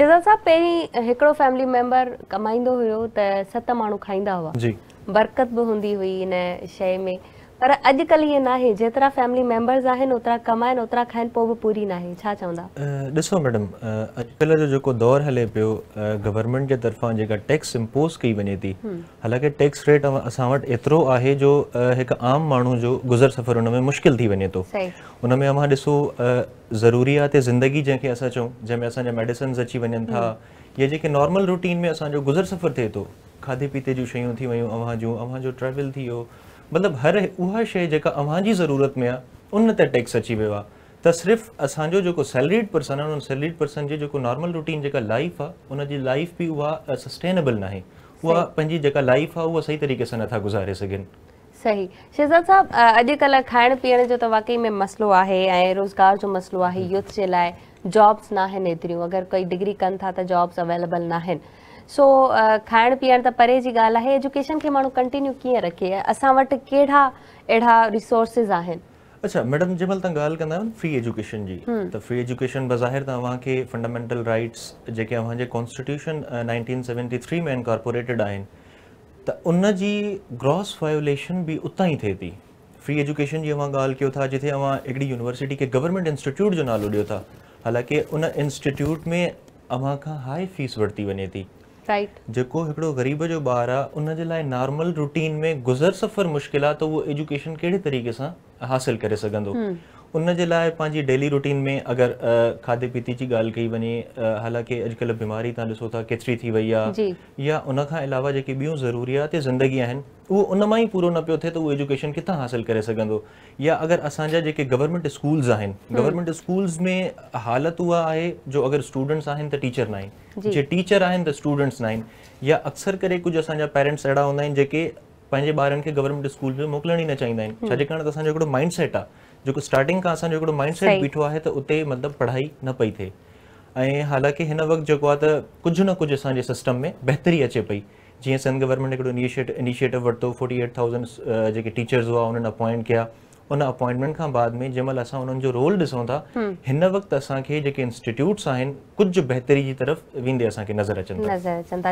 चेदल साहब पहिरीं हिकिड़ो फैमिली मेंबर कमाईंदो हुयो त सत माण्हू खाईंदा हुआ बरक़त बि हूंदी हुई हिन शइ में पर अजकल ये ना है जेतिरा फैमिली मेंबर्स आहिनि ओतिरा कमाइनि ओतिरा खाइनि पोइ बि पूरी है छा चवंदा दसो मैडम अजकल जो जेको दौरु हले पियो गवर्नमेंट के तरफ़ां जेका टैक्स इम्पोज़ की वञे थी हम्म। हालांकि टैक्स रेट असावट वटि एतिरो आहे जो हिकु आम मानु जो गुज़र सफ़र हुन में मुश्किल थी वञे तो हुन में अमां दसो ज़रूरियात ज़िंदगी जंहिंखे असां चऊं जंहिंमें असांजा मेडिसिन्स अची वञनि था हम्म। ये जेके नॉर्मल रूटीन में जो गुज़र सफ़र थे तो खाधे पीते जो शयूं थी वियूं अव्हां जूं अव्हां जो ट्रैवल थी हो मतिलबु हर उहा शइ जेका ज़रूरत में आहे उन टैक्स अची वियो आहे त सिर्फ़ु असांजो सैलरीड पर्सन आहे सैलरीड पर्सन जी जेको नॉर्मल रूटीन जेका लाइफ आहे लाइफ बि उहा सस्टेनेबल न आहे उहा लाइफ आहे सही तरीक़े सां नथा गुज़ारे सघनि सही शहज़ाद साहब अॼुकल्ह खाइण पीअण जो त वाक़ई में मसलो है रोज़गार जो मसइलो आहे हम्म। यूथ जे लाइ जॉब्स न आहिनि एतिरियूं कोई डिग्री कनि था जॉब्स अवेलेबल न सो uh, खाइण पीअण जी ॻाल्हि आहे असां वटि कहिड़ा आहिनि तव्हां ॻाल्हि कंदा जी त फ्री एजुकेशन बज़ाहिर तव्हांखे आहिनि त जी ग्रॉस वायोलेशन बि उतां ई थिए थी फ्री एजुकेशन जी ॻाल्हि कयो था जिथे हिकिड़ी यूनिवर्सिटी खे गवर्नमेंट इंस्टिट्यूट जो नालो ॾियो था हालांकि उन इंस्टिट्यूट में अव्हां खां हाई फीस वरिती वञे थी राइट जेको ग़रीब जो बार आहे उन जे नॉर्मल रूटीन में गुज़र सफ़र मुश्किल आहे त तो एजुकेशन कहिड़े तरीक़े से हासिल करे सघंदो हम्म। उन जे डेली रूटीन में अगर खाधे पीते की ॻाल्हि कई वञे हालांकि अॼुकल्ह बीमारी तव्हां ॾिसो था केतिरी थी वई या उन खां अलावा जेके ॿियूं ज़रूरियात ज़िंदगी आहिनि उन मां ई पूरो न पियो थिए त उहो एजुकेशन किथां हासिलु करे सघंदो या अगर असांजा जेके गवर्नमेंट स्कूल्स आहिनि हम्म। गवर्नमेंट स्कूल्स में हालत उहा है जो अगर स्टूडेंट्स आहिनि त टीचर न आहिनि टीचर आहिनि त स्टूडेंट्स ना या अक्सर कर कुछ असांजा पेरेंट्स अड़ा हूंदा आहिनि जेके गवर्नमेंट स्कूल में मोकिलण ही न चाहींदा आहिनि हम्म। छाजे जेको स्टार्टिंग का असो हिकिड़ो माइंड सेट बीठो आहे त उते मतिलबु पढ़ाई न पई थे हालांकि हिन वक़्तु जेको आहे त न कुछ असांजे सिस्टम में बेहतरी अचे पई जीअं सिंध गवर्नमेंट हिकिड़ो इनिशिएट इनिशिएटिव वरितो फोर्टी एट थाउज़ेंड जेके टीचर्स हुआ उन्होंने अपॉइंट किया उन अपॉइंटमेंट खां बाद में जैमल असां उन्हनि रोल ॾिसूं था हम्म। हिन वक़्तु असांखे जेके इंस्टीट्यूट्स आहिनि कुझु तरफ़ वेंदे असांखे नज़र अचनि था